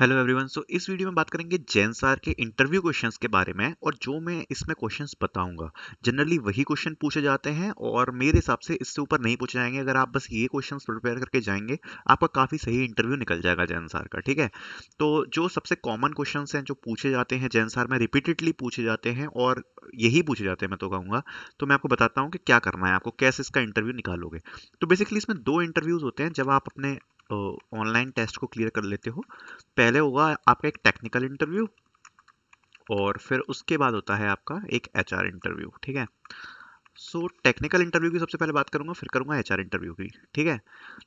Hello everyone so इस video में बात करेंगे जैन सार के इंटरव्यू क्वेश्चंस के बारे में और जो मैं इसमें क्वेश्चंस बताऊंगा जनरली वही क्वेश्चन पूछे जाते हैं और मेरे हिसाब से इससे ऊपर नहीं पूछे जाएंगे अगर आप बस ये क्वेश्चंस प्रिपेयर करके जाएंगे आपका काफ़ी सही इंटरव्यू निकल जाएगा जैन सार का ठीक है तो जो सबसे कॉमन क्वेश्चन हैं जो पूछे जाते हैं जैन सार में रिपीटेडली पूछे जाते हैं और यही पूछे जाते हैं मैं तो कहूँगा तो मैं आपको बताता हूँ कि क्या करना है आपको कैसे इसका इंटरव्यू निकालोगे तो बेसिकली इसमें दो इंटरव्यूज़ होते हैं जब आप अपने ऑनलाइन टेस्ट को क्लियर कर लेते हो पहले होगा आपका एक टेक्निकल इंटरव्यू और फिर उसके बाद होता है आपका एक एच इंटरव्यू ठीक है सो टेक्निकल इंटरव्यू की सबसे पहले बात करूंगा फिर करूंगा एच इंटरव्यू की ठीक है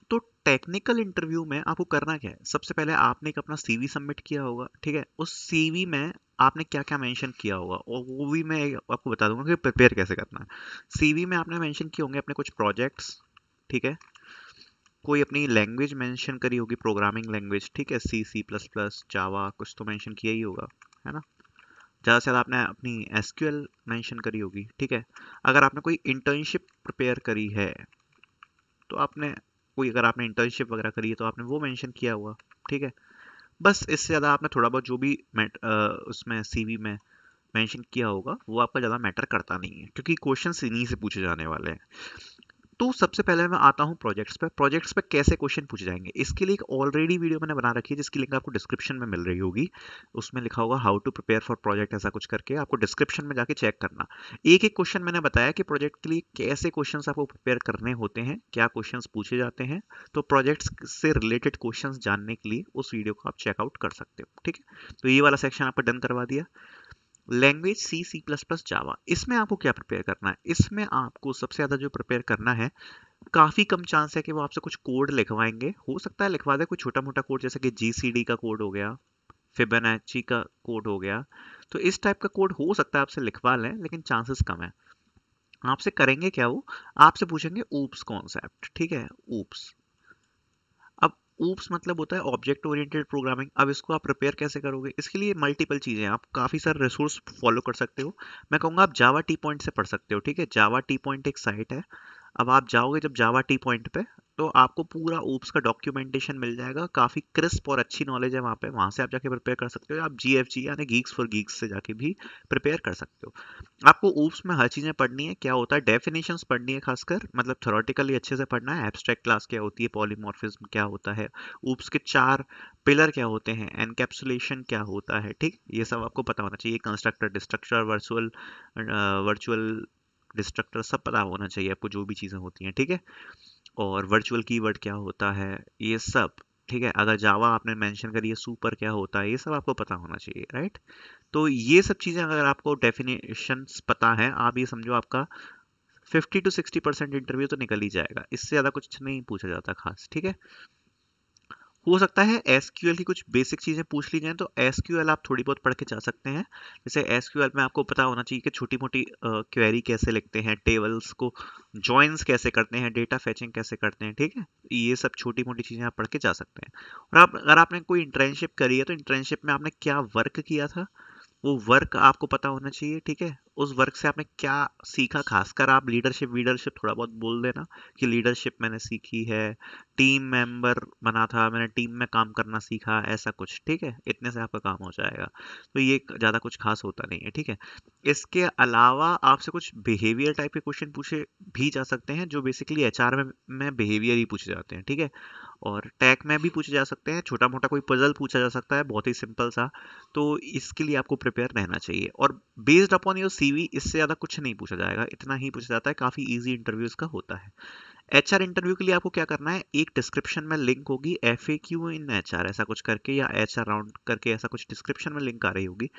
तो टेक्निकल इंटरव्यू में आपको करना क्या है सबसे पहले आपने एक अपना सीवी सबमिट किया होगा ठीक है उस सीवी में आपने क्या क्या मेंशन किया होगा और वो भी मैं आपको बता दूंगा कि प्रिपेयर कैसे करना है सी में आपने मेंशन किए होंगे अपने कुछ प्रोजेक्ट्स ठीक है कोई अपनी लैंग्वेज मेंशन करी होगी प्रोग्रामिंग लैंग्वेज ठीक है सी सी प्लस प्लस जावा कुछ तो मेंशन किया ही होगा है ना ज़्यादा से ज़्यादा आपने अपनी एस क्यू एल मैंशन करी होगी ठीक है अगर आपने कोई इंटर्नशिप प्रिपेयर करी है तो आपने कोई अगर आपने इंटर्नशिप वगैरह करी है तो आपने वो मैंशन किया हुआ ठीक है बस इससे ज़्यादा आपने थोड़ा बहुत जो भी मैट उसमें वी में मेंशन किया होगा वो आपका ज़्यादा मैटर करता नहीं है क्योंकि क्वेश्चन इन्हीं से पूछे जाने वाले हैं तो सबसे पहले मैं आता हूँ प्रोजेक्ट्स पर प्रोजेक्ट्स पर कैसे क्वेश्चन पूछे जाएंगे इसके लिए एक ऑलरेडी वीडियो मैंने बना रखी है जिसकी लिंक आपको डिस्क्रिप्शन में मिल रही होगी उसमें लिखा होगा how to prepare for project ऐसा कुछ करके आपको डिस्क्रिप्शन में जाके चेक करना एक एक क्वेश्चन मैंने बताया कि प्रोजेक्ट के लिए कैसे क्वेश्चन आपको प्रिपेयर करने होते हैं क्या क्वेश्चन पूछे जाते हैं तो प्रोजेक्ट्स से रिलेटेड क्वेश्चन जानने के लिए उस वीडियो को आप चेकआउट कर सकते हो ठीक है तो ये वाला सेक्शन आपको डन करवा दिया language C C plus plus Java इसमें आपको क्या प्रिपेयर करना है इसमें आपको सबसे ज़्यादा जो प्रिपेयर करना है काफ़ी कम चांस है कि वो आपसे कुछ कोड लिखवाएंगे हो सकता है लिखवा दे कोई छोटा मोटा कोड जैसे कि जी का कोड हो गया फिबोनाची का कोड हो गया तो इस टाइप का कोड हो सकता है आपसे लिखवा लें लेकिन चांसेस कम है आपसे करेंगे क्या वो आपसे पूछेंगे ऊप्स कॉन्सेप्ट ठीक है ऊप्स ऊप्स मतलब होता है ऑब्जेक्ट ओरिएंटेड प्रोग्रामिंग अब इसको आप प्रिपेयर कैसे करोगे इसके लिए मल्टीपल चीज़ें आप काफ़ी सारे रिसोर्स फॉलो कर सकते हो मैं कहूँगा आप जावा टी पॉइंट से पढ़ सकते हो ठीक है जावा टी पॉइंट एक साइट है अब आप जाओगे जब जावा टी पॉइंट पे तो आपको पूरा ओप्स का डॉक्यूमेंटेशन मिल जाएगा काफ़ी क्रिस्प और अच्छी नॉलेज है वहाँ पे वहाँ से आप जाके प्रिपेयर कर सकते हो आप जी एफ जी यानी गीक्स फॉर गीक्स से जाके भी प्रिपेयर कर सकते हो आपको ओप्स में हर चीज़ें पढ़नी है क्या होता है डेफिनेशंस पढ़नी है खासकर मतलब थोरोटिकली अच्छे से पढ़ना है एब्स्ट्रैक्ट क्लास क्या होती है पॉलीमॉर्फिज्म क्या होता है ओप्स के चार पिलर क्या होते हैं एनकैप्सुलेशन क्या होता है ठीक ये सब आपको पता होना चाहिए constructor destructor virtual virtual destructor सब पता होना चाहिए आपको जो भी चीज़ें होती हैं ठीक है थीके? और वर्चुअल कीवर्ड क्या होता है ये सब ठीक है अगर जावा आपने मेंशन करी है सुपर क्या होता है ये सब आपको पता होना चाहिए राइट तो ये सब चीज़ें अगर आपको डेफिनेशन पता है आप ये समझो आपका 50 टू 60 परसेंट इंटरव्यू तो निकल ही जाएगा इससे ज़्यादा कुछ नहीं पूछा जाता खास ठीक है हो सकता है एस की कुछ बेसिक चीज़ें पूछ ली जाएँ तो एस आप थोड़ी बहुत पढ़ के जा सकते हैं जैसे एस में आपको पता होना चाहिए कि छोटी मोटी क्वेरी कैसे लिखते हैं टेबल्स को जॉइंस कैसे करते हैं डेटा फैचिंग कैसे करते हैं ठीक है ये सब छोटी मोटी चीज़ें आप पढ़ के जा सकते हैं और आप अगर आपने कोई इंटर्नशिप करी है तो इंटर्नशिप में आपने क्या वर्क किया था वो वर्क आपको पता होना चाहिए ठीक है उस वर्क से आपने क्या सीखा खासकर आप लीडरशिप वीडरशिप थोड़ा बहुत बोल देना कि लीडरशिप मैंने सीखी है टीम मेंबर बना था मैंने टीम में काम करना सीखा ऐसा कुछ ठीक है इतने से आपका काम हो जाएगा तो ये ज़्यादा कुछ खास होता नहीं है ठीक है इसके अलावा आपसे कुछ बिहेवियर टाइप के क्वेश्चन पूछे भी जा सकते हैं जो बेसिकली एच में बिहेवियर ही पूछे जाते हैं ठीक है और टैक में भी पूछे जा सकते हैं छोटा मोटा कोई पजल पूछा जा सकता है बहुत ही सिंपल सा तो इसके लिए आपको प्रिपेयर रहना चाहिए और बेस्ड अपॉन योर सी इससे ज़्यादा कुछ नहीं पूछा जाएगा इतना ही पूछा जाता है काफ़ी ईजी इंटरव्यूज़ का होता है एच इंटरव्यू के लिए आपको क्या करना है एक डिस्क्रिप्शन में लिंक होगी F A Q in H ऐसा कुछ करके या एच राउंड करके ऐसा कुछ डिस्क्रिप्शन में लिंक आ रही होगी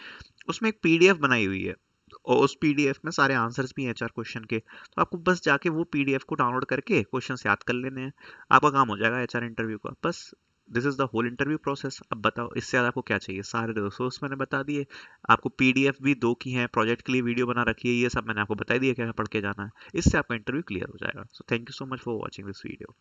उसमें एक पी बनाई हुई है और उस पी में सारे आंसर्स भी हैं चार क्वेश्चन के तो आपको बस जाके वो पी को डाउनलोड करके क्वेश्चन याद कर लेने हैं आपका काम हो जाएगा एच इंटरव्यू का बस this is the whole interview process अब बताओ इससे ज़्यादा आपको क्या चाहिए सारे रिसोर्स मैंने बता दिए आपको एफ भी दो की हैं प्रोजेक्ट के लिए वीडियो बना रखी है ये सब मैंने आपको बता दिया क्या पढ़ के जाना है इससे आपका इंटरव्यू क्लियर हो जाएगा so thank you so much for watching this video